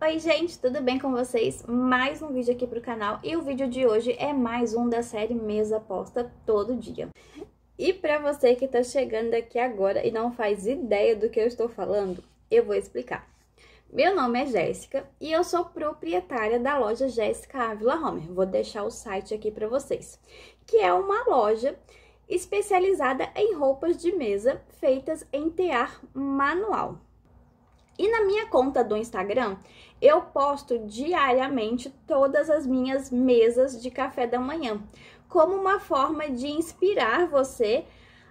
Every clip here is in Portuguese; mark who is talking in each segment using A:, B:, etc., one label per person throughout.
A: Oi gente, tudo bem com vocês? Mais um vídeo aqui pro canal e o vídeo de hoje é mais um da série Mesa Aposta Todo Dia. E pra você que tá chegando aqui agora e não faz ideia do que eu estou falando, eu vou explicar. Meu nome é Jéssica e eu sou proprietária da loja Jéssica Ávila Homer. Vou deixar o site aqui para vocês, que é uma loja especializada em roupas de mesa feitas em tear manual. E na minha conta do Instagram, eu posto diariamente todas as minhas mesas de café da manhã, como uma forma de inspirar você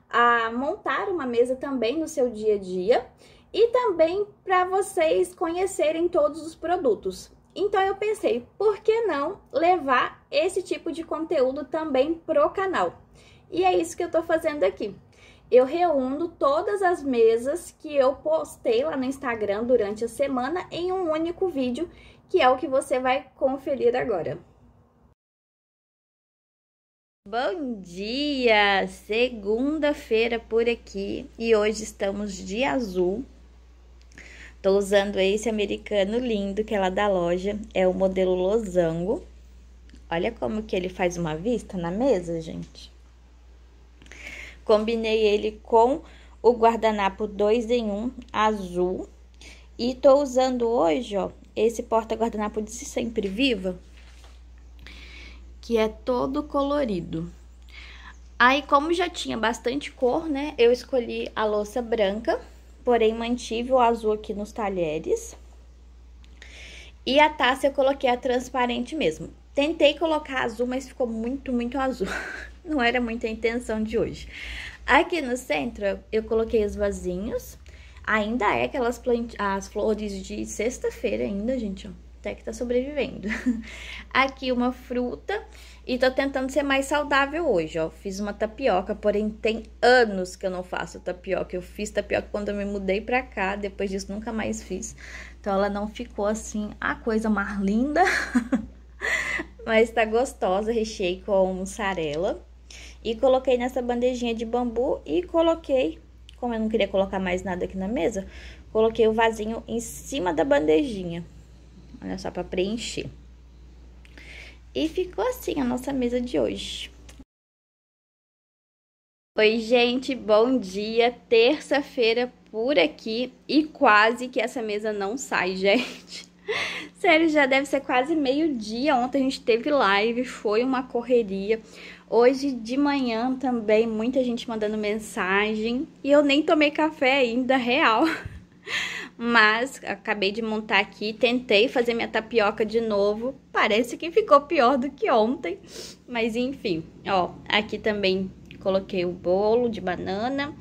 A: a montar uma mesa também no seu dia a dia e também para vocês conhecerem todos os produtos. Então eu pensei, por que não levar esse tipo de conteúdo também pro canal? E é isso que eu estou fazendo aqui eu reúno todas as mesas que eu postei lá no Instagram durante a semana em um único vídeo, que é o que você vai conferir agora. Bom dia! Segunda-feira por aqui e hoje estamos de azul. Tô usando esse americano lindo que é lá da loja, é o modelo losango. Olha como que ele faz uma vista na mesa, gente. Combinei ele com o guardanapo 2 em 1 um, azul. E tô usando hoje, ó, esse porta-guardanapo de Sempre Viva, que é todo colorido. Aí, como já tinha bastante cor, né, eu escolhi a louça branca, porém mantive o azul aqui nos talheres. E a taça eu coloquei a transparente mesmo. Tentei colocar azul, mas ficou muito, muito azul. não era muita a intenção de hoje. Aqui no centro eu coloquei os vasinhos, ainda é aquelas plant... as flores de sexta-feira ainda, gente, ó, até que tá sobrevivendo. Aqui uma fruta e tô tentando ser mais saudável hoje, ó, fiz uma tapioca, porém tem anos que eu não faço tapioca, eu fiz tapioca quando eu me mudei pra cá, depois disso nunca mais fiz, então ela não ficou assim a coisa mais linda... mas tá gostosa, recheio com mussarela. E coloquei nessa bandejinha de bambu e coloquei, como eu não queria colocar mais nada aqui na mesa, coloquei o vasinho em cima da bandejinha. Olha só, para preencher. E ficou assim a nossa mesa de hoje. Oi, gente, bom dia. Terça-feira por aqui e quase que essa mesa não sai, gente. Sério, já deve ser quase meio-dia. Ontem a gente teve live, foi uma correria. Hoje de manhã também muita gente mandando mensagem e eu nem tomei café ainda, real. Mas acabei de montar aqui, tentei fazer minha tapioca de novo. Parece que ficou pior do que ontem, mas enfim. Ó, aqui também coloquei o bolo de banana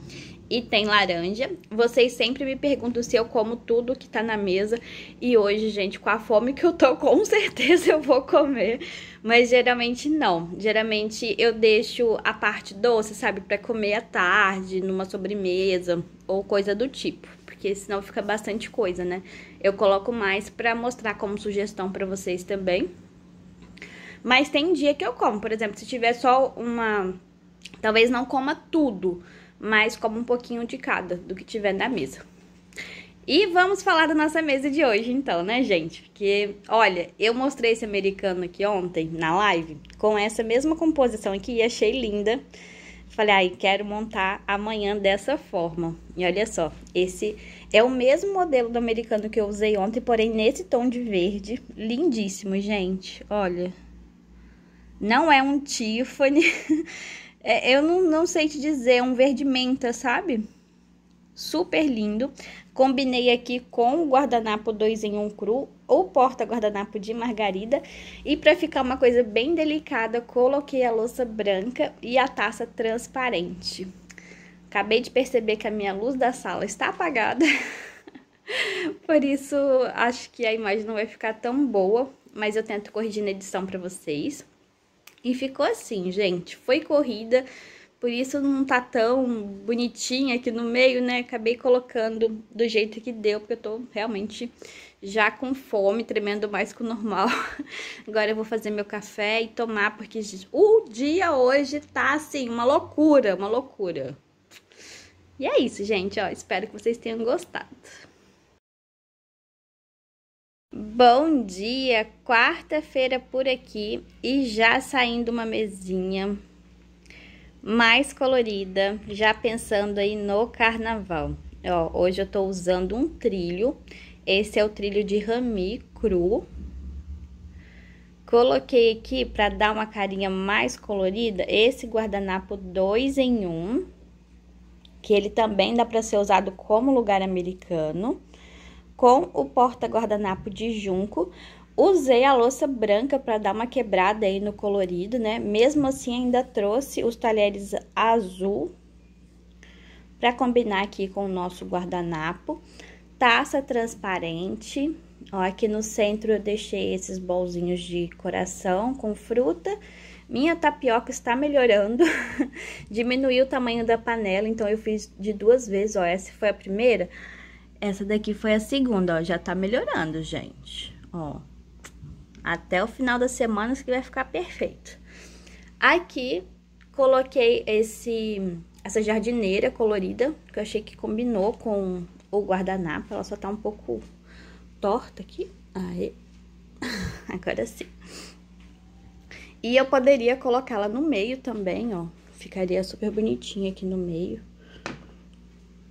A: e tem laranja. Vocês sempre me perguntam se eu como tudo que tá na mesa. E hoje, gente, com a fome que eu tô, com certeza eu vou comer. Mas geralmente não. Geralmente eu deixo a parte doce, sabe, para comer à tarde, numa sobremesa ou coisa do tipo. Porque senão fica bastante coisa, né? Eu coloco mais pra mostrar como sugestão para vocês também. Mas tem dia que eu como, por exemplo, se tiver só uma. Talvez não coma tudo, mas como um pouquinho de cada do que tiver na mesa. E vamos falar da nossa mesa de hoje, então, né, gente? Porque, olha, eu mostrei esse americano aqui ontem na live com essa mesma composição aqui e achei linda. Falei, ai, ah, quero montar amanhã dessa forma. E olha só, esse é o mesmo modelo do americano que eu usei ontem, porém nesse tom de verde. Lindíssimo, gente. Olha. Não é um Tiffany. É, eu não, não sei te dizer, é um verde menta, sabe? Super lindo. Combinei aqui com o guardanapo 2 em 1 um cru ou porta-guardanapo de margarida. E para ficar uma coisa bem delicada, coloquei a louça branca e a taça transparente. Acabei de perceber que a minha luz da sala está apagada. Por isso, acho que a imagem não vai ficar tão boa, mas eu tento corrigir na edição para vocês. E ficou assim, gente. Foi corrida, por isso não tá tão bonitinha aqui no meio, né? Acabei colocando do jeito que deu, porque eu tô realmente já com fome, tremendo mais que o normal. Agora eu vou fazer meu café e tomar, porque o dia hoje tá assim, uma loucura, uma loucura. E é isso, gente, ó. Espero que vocês tenham gostado. Bom dia, quarta-feira por aqui e já saindo uma mesinha mais colorida, já pensando aí no carnaval. Ó, hoje eu tô usando um trilho, esse é o trilho de rami cru. Coloquei aqui para dar uma carinha mais colorida esse guardanapo 2 em 1, um, que ele também dá para ser usado como lugar americano com o porta-guardanapo de junco. Usei a louça branca para dar uma quebrada aí no colorido, né? Mesmo assim, ainda trouxe os talheres azul para combinar aqui com o nosso guardanapo. Taça transparente. Ó, aqui no centro eu deixei esses bolzinhos de coração com fruta. Minha tapioca está melhorando, diminuiu o tamanho da panela, então eu fiz de duas vezes, ó, essa foi a primeira. Essa daqui foi a segunda, ó. Já tá melhorando, gente. Ó. Até o final da semana que vai ficar perfeito. Aqui, coloquei esse, essa jardineira colorida, que eu achei que combinou com o guardanapo. Ela só tá um pouco torta aqui. Aí. Agora sim. E eu poderia colocá-la no meio também, ó. Ficaria super bonitinha aqui no meio.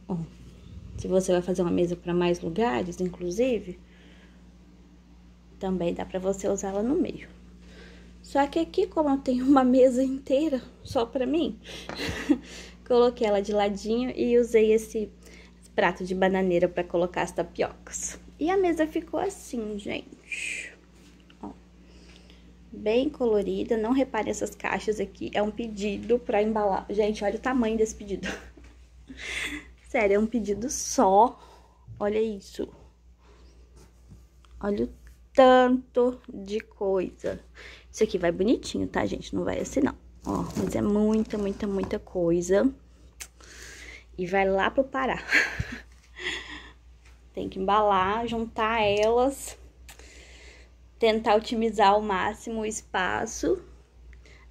A: Ó se você vai fazer uma mesa para mais lugares, inclusive, também dá para você usá-la no meio. Só que aqui, como eu tenho uma mesa inteira só para mim, coloquei ela de ladinho e usei esse prato de bananeira para colocar as tapiocas. E a mesa ficou assim, gente. Ó, bem colorida, não reparem essas caixas aqui, é um pedido para embalar. Gente, olha o tamanho desse pedido. Sério, é um pedido só. Olha isso. Olha o tanto de coisa. Isso aqui vai bonitinho, tá, gente? Não vai assim, não. Ó, mas é muita, muita, muita coisa. E vai lá pro Pará. Tem que embalar, juntar elas. Tentar otimizar ao máximo o espaço.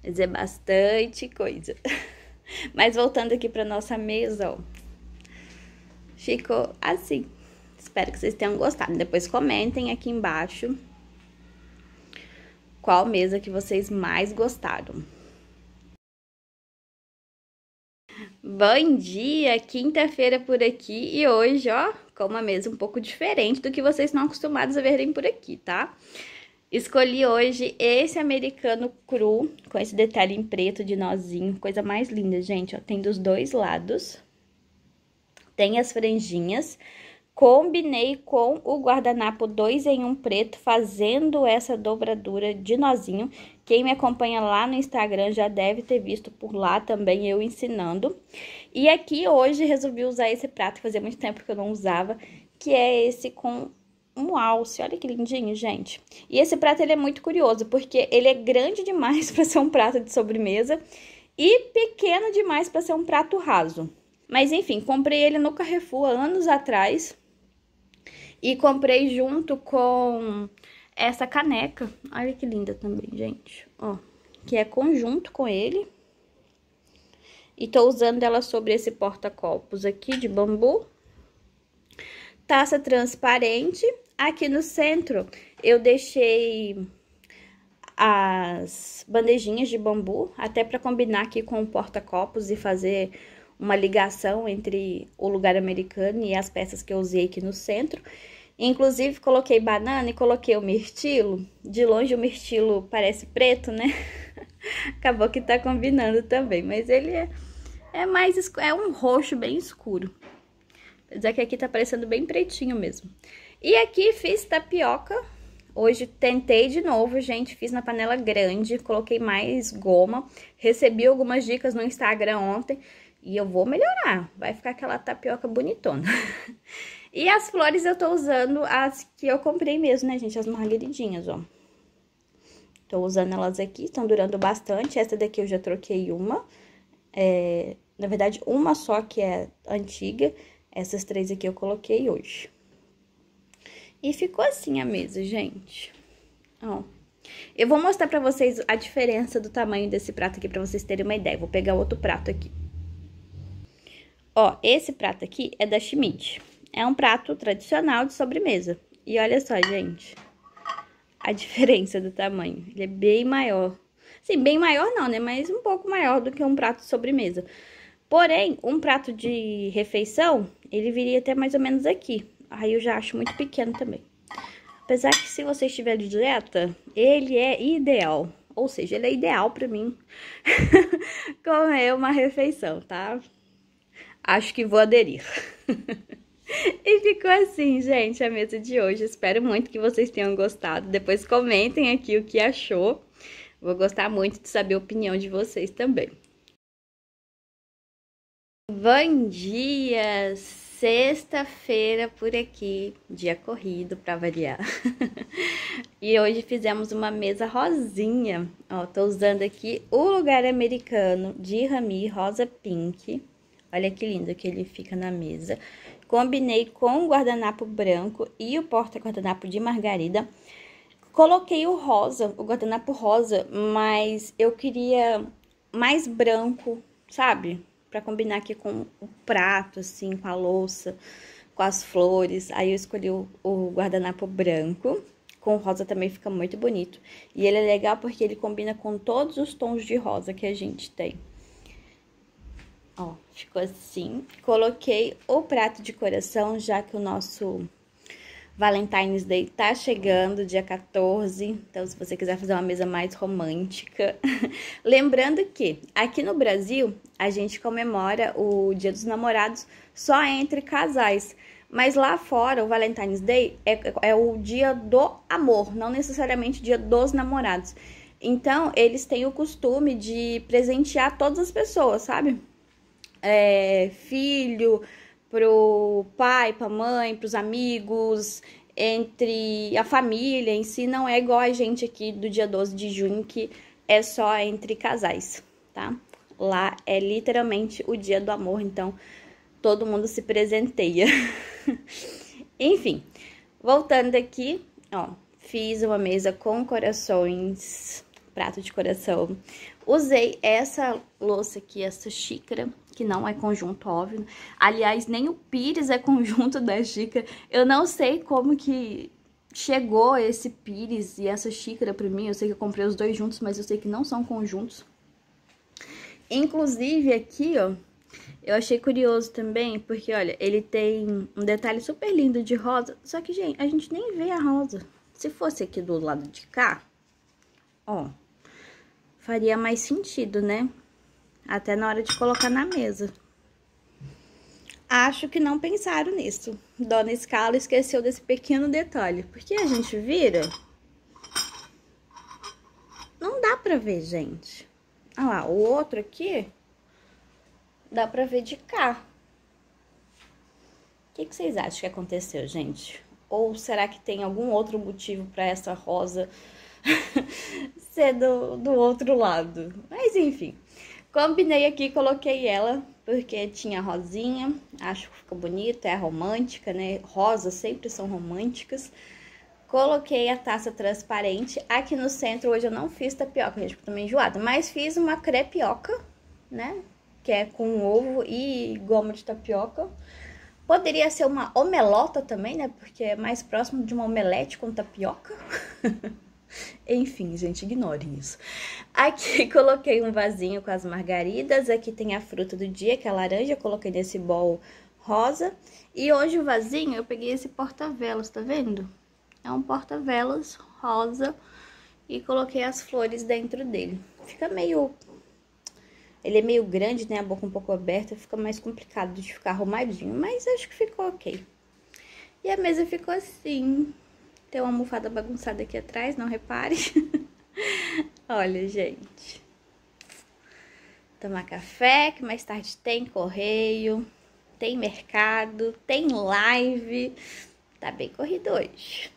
A: Mas é bastante coisa. Mas voltando aqui pra nossa mesa, ó ficou assim. Espero que vocês tenham gostado. Depois comentem aqui embaixo qual mesa que vocês mais gostaram. Bom dia, quinta-feira por aqui e hoje, ó, com uma mesa um pouco diferente do que vocês não acostumados a verem por aqui, tá? Escolhi hoje esse americano cru, com esse detalhe em preto de nozinho, coisa mais linda, gente, ó, tem dos dois lados tem as franjinhas. Combinei com o guardanapo 2 em 1 um preto, fazendo essa dobradura de nozinho. Quem me acompanha lá no Instagram já deve ter visto por lá também eu ensinando. E aqui hoje resolvi usar esse prato, fazia muito tempo que eu não usava, que é esse com um alce. Olha que lindinho, gente. E esse prato ele é muito curioso, porque ele é grande demais para ser um prato de sobremesa e pequeno demais para ser um prato raso. Mas enfim, comprei ele no Carrefour anos atrás e comprei junto com essa caneca. Olha que linda também, gente. Ó, que é conjunto com ele. E tô usando ela sobre esse porta-copos aqui de bambu. Taça transparente. Aqui no centro eu deixei as bandejinhas de bambu, até para combinar aqui com o porta-copos e fazer uma ligação entre o lugar americano e as peças que eu usei aqui no centro. Inclusive, coloquei banana e coloquei o mirtilo. De longe, o mirtilo parece preto, né? Acabou que tá combinando também, mas ele é, é mais é um roxo bem escuro. Apesar que aqui tá parecendo bem pretinho mesmo. E aqui fiz tapioca. Hoje tentei de novo, gente. Fiz na panela grande, coloquei mais goma. Recebi algumas dicas no Instagram ontem e eu vou melhorar, vai ficar aquela tapioca bonitona. e as flores eu tô usando as que eu comprei mesmo, né, gente? As margaridinhas, ó. Tô usando elas aqui, estão durando bastante. Essa daqui eu já troquei uma. É, na verdade, uma só que é antiga. Essas três aqui eu coloquei hoje. E ficou assim a mesa, gente. Ó. Eu vou mostrar pra vocês a diferença do tamanho desse prato aqui, pra vocês terem uma ideia. vou pegar outro prato aqui. Ó, esse prato aqui é da Schmidt. É um prato tradicional de sobremesa. E olha só, gente, a diferença do tamanho. Ele é bem maior. Sim, bem maior não, né? Mas um pouco maior do que um prato de sobremesa. Porém, um prato de refeição, ele viria até mais ou menos aqui. Aí eu já acho muito pequeno também. Apesar que se você estiver de dieta, ele é ideal. Ou seja, ele é ideal para mim comer uma refeição, tá? Acho que vou aderir. e ficou assim, gente, a mesa de hoje. Espero muito que vocês tenham gostado. Depois comentem aqui o que achou. Vou gostar muito de saber a opinião de vocês também. Bom dia! Sexta-feira por aqui, dia corrido para variar. e hoje fizemos uma mesa rosinha. Ó, tô usando aqui o lugar americano de Rami Rosa Pink Olha que lindo que ele fica na mesa. Combinei com o guardanapo branco e o porta-guardanapo de margarida. Coloquei o rosa, o guardanapo rosa, mas eu queria mais branco, sabe? Para combinar aqui com o prato, assim, com a louça, com as flores. Aí eu escolhi o, o guardanapo branco com rosa também fica muito bonito. E ele é legal porque ele combina com todos os tons de rosa que a gente tem. Ó, ficou assim. Coloquei o prato de coração, já que o nosso Valentine's Day tá chegando, dia 14. Então, se você quiser fazer uma mesa mais romântica. Lembrando que aqui no Brasil a gente comemora o Dia dos Namorados só entre casais. Mas lá fora, o Valentine's Day é, é o dia do amor, não necessariamente dia dos namorados. Então, eles têm o costume de presentear todas as pessoas, sabe? é, filho, pro pai, pra mãe, pros amigos, entre a família em si, não é igual a gente aqui do dia 12 de junho, que é só entre casais, tá? Lá é literalmente o dia do amor, então todo mundo se presenteia. Enfim, voltando aqui, ó, fiz uma mesa com corações, prato de coração. Usei essa louça aqui, essa xícara que não é conjunto, óbvio. Aliás, nem o pires é conjunto da xícara. Eu não sei como que chegou esse pires e essa xícara pra mim. Eu sei que eu comprei os dois juntos, mas eu sei que não são conjuntos. Inclusive, aqui, ó, eu achei curioso também, porque, olha, ele tem um detalhe super lindo de rosa. Só que, gente, a gente nem vê a rosa. Se fosse aqui do lado de cá, ó, faria mais sentido, né? até na hora de colocar na mesa. Acho que não pensaram nisso. Dona Scala esqueceu desse pequeno detalhe, porque a gente vira. Não dá pra ver, gente. Olha lá, o outro aqui dá pra ver de cá. O que, que vocês acham que aconteceu, gente? Ou será que tem algum outro motivo para essa rosa ser do, do outro lado? Mas enfim. Combinei aqui, coloquei ela porque tinha rosinha, acho que fica bonita, é romântica, né? Rosas sempre são românticas. Coloquei a taça transparente. Aqui no centro hoje eu não fiz tapioca, gente, porque eu tô meio enjoada, mas fiz uma crepioca, né? Que é com ovo e goma de tapioca. Poderia ser uma omelota também, né? Porque é mais próximo de uma omelete com tapioca. Enfim, gente, ignorem isso. Aqui coloquei um vasinho com as margaridas, aqui tem a fruta do dia, que é laranja, coloquei nesse bol rosa. E hoje o vasinho, eu peguei esse porta-velas, tá vendo? É um porta-velas rosa e coloquei as flores dentro dele. Fica meio... Ele é meio grande, né? A boca um pouco aberta, fica mais complicado de ficar arrumadinho, mas acho que ficou ok. E a mesa ficou assim. Tem uma almofada bagunçada aqui atrás, não repare. Olha, gente. Tomar café, que mais tarde tem correio, tem mercado, tem live. Tá bem corrido hoje.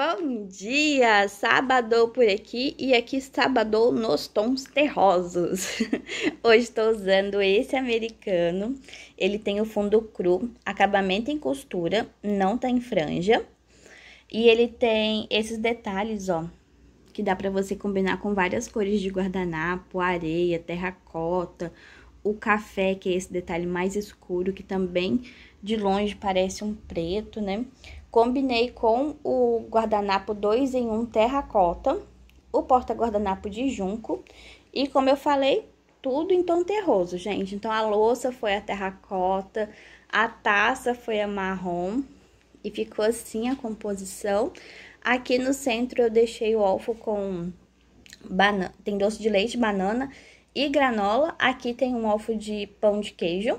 A: Bom dia! Sábado por aqui e aqui sábado nos tons terrosos. Hoje estou usando esse americano. Ele tem o fundo cru, acabamento em costura, não tá em franja. E ele tem esses detalhes, ó, que dá para você combinar com várias cores de guardanapo, areia, terracota, o café, que é esse detalhe mais escuro, que também de longe parece um preto, né? Combinei com o guardanapo 2 em 1 um terracota, o porta-guardanapo de junco e, como eu falei, tudo em tom terroso, gente. Então, a louça foi a terracota, a taça foi a marrom e ficou assim a composição. Aqui no centro eu deixei o alfo com banana, tem doce de leite, banana e granola. Aqui tem um alfo de pão de queijo.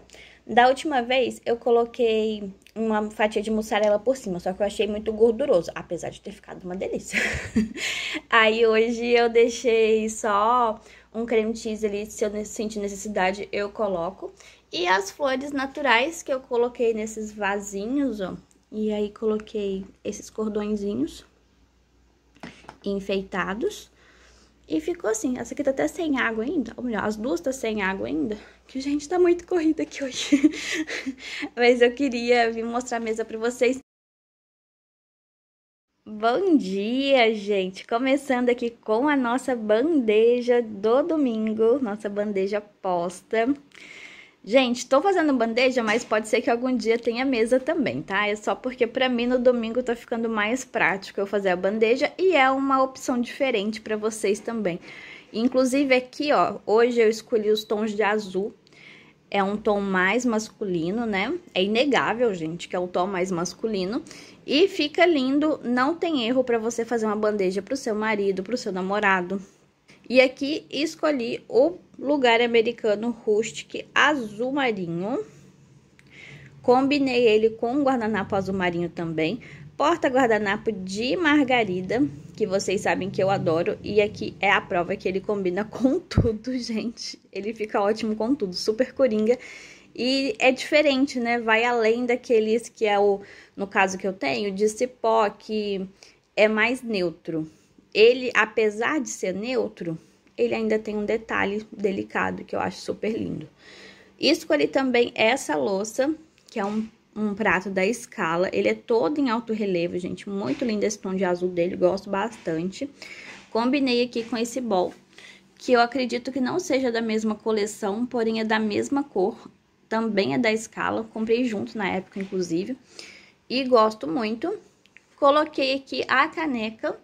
A: Da última vez, eu coloquei uma fatia de mussarela por cima, só que eu achei muito gorduroso, apesar de ter ficado uma delícia. Aí hoje eu deixei só um creme cheese ali, se eu sentir necessidade, eu coloco. E as flores naturais que eu coloquei nesses vasinhos, ó. E aí coloquei esses cordõezinhos enfeitados. E ficou assim, essa aqui tá até sem água ainda, ou melhor, as duas tá sem água ainda, que a gente tá muito corrida aqui hoje. Mas eu queria vir mostrar a mesa pra vocês. Bom dia, gente! Começando aqui com a nossa bandeja do domingo, nossa bandeja posta. Gente, tô fazendo bandeja, mas pode ser que algum dia tenha mesa também, tá? É só porque pra mim no domingo tá ficando mais prático eu fazer a bandeja e é uma opção diferente para vocês também. Inclusive aqui, ó, hoje eu escolhi os tons de azul. É um tom mais masculino, né? É inegável, gente, que é o tom mais masculino. E fica lindo, não tem erro para você fazer uma bandeja pro seu marido, pro seu namorado, e aqui escolhi o lugar americano rustic azul marinho. Combinei ele com o guardanapo azul marinho também. Porta guardanapo de margarida, que vocês sabem que eu adoro. E aqui é a prova que ele combina com tudo, gente. Ele fica ótimo com tudo, super coringa. E é diferente, né? Vai além daqueles que é o, no caso que eu tenho, de cipó, que é mais neutro ele, apesar de ser neutro, ele ainda tem um detalhe delicado que eu acho super lindo. Escolhi também é essa louça, que é um, um prato da escala. Ele é todo em alto relevo, gente. Muito lindo esse tom de azul dele, gosto bastante. Combinei aqui com esse bol, que eu acredito que não seja da mesma coleção, porém é da mesma cor. Também é da escala, comprei junto na época, inclusive. E gosto muito. Coloquei aqui a caneca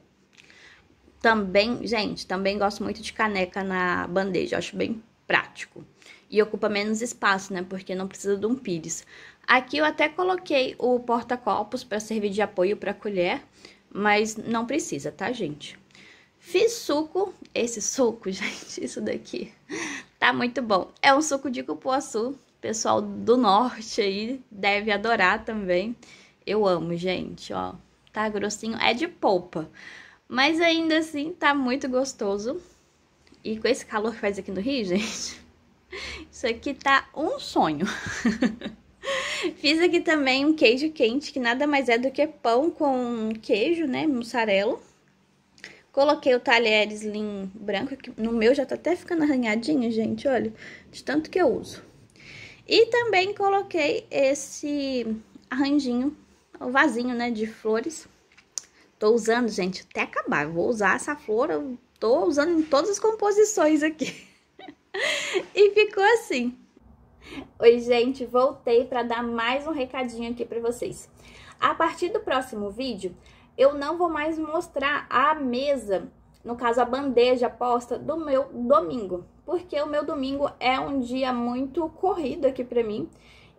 A: também, gente, também gosto muito de caneca na bandeja, acho bem prático. E ocupa menos espaço, né? Porque não precisa de um pires. Aqui eu até coloquei o porta-copos para servir de apoio para colher, mas não precisa, tá, gente? Fiz suco, esse suco, gente, isso daqui tá muito bom. É um suco de cupuaçu, pessoal do norte aí deve adorar também. Eu amo, gente, ó. Tá grossinho, é de polpa. Mas ainda assim tá muito gostoso. E com esse calor que faz aqui no Rio, gente, isso aqui tá um sonho. Fiz aqui também um queijo quente, que nada mais é do que pão com queijo, né, mussarelo. Coloquei o talher slim branco, que no meu já tá até ficando arranhadinho, gente, olha, de tanto que eu uso. E também coloquei esse arranjinho, o vasinho, né, de flores Tô usando, gente, até acabar. Vou usar essa flor, eu tô usando em todas as composições aqui. e ficou assim. Oi, gente, voltei para dar mais um recadinho aqui para vocês. A partir do próximo vídeo, eu não vou mais mostrar a mesa, no caso a bandeja posta do meu domingo, porque o meu domingo é um dia muito corrido aqui para mim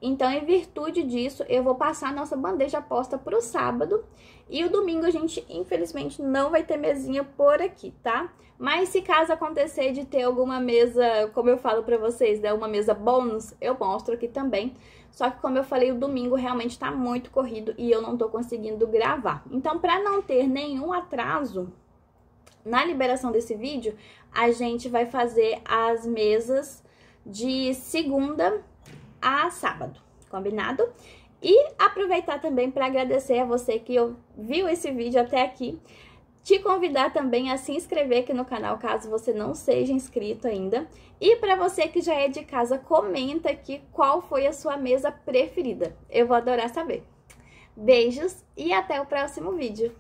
A: então, em virtude disso, eu vou passar a nossa bandeja posta para o sábado. E o domingo a gente, infelizmente, não vai ter mesinha por aqui, tá? Mas se caso acontecer de ter alguma mesa, como eu falo para vocês, né, uma mesa bônus, eu mostro aqui também. Só que como eu falei, o domingo realmente tá muito corrido e eu não tô conseguindo gravar. Então, para não ter nenhum atraso, na liberação desse vídeo, a gente vai fazer as mesas de segunda a sábado, combinado? E aproveitar também para agradecer a você que viu esse vídeo até aqui. Te convidar também a se inscrever aqui no canal caso você não seja inscrito ainda. E para você que já é de casa, comenta aqui qual foi a sua mesa preferida. Eu vou adorar saber. Beijos e até o próximo vídeo.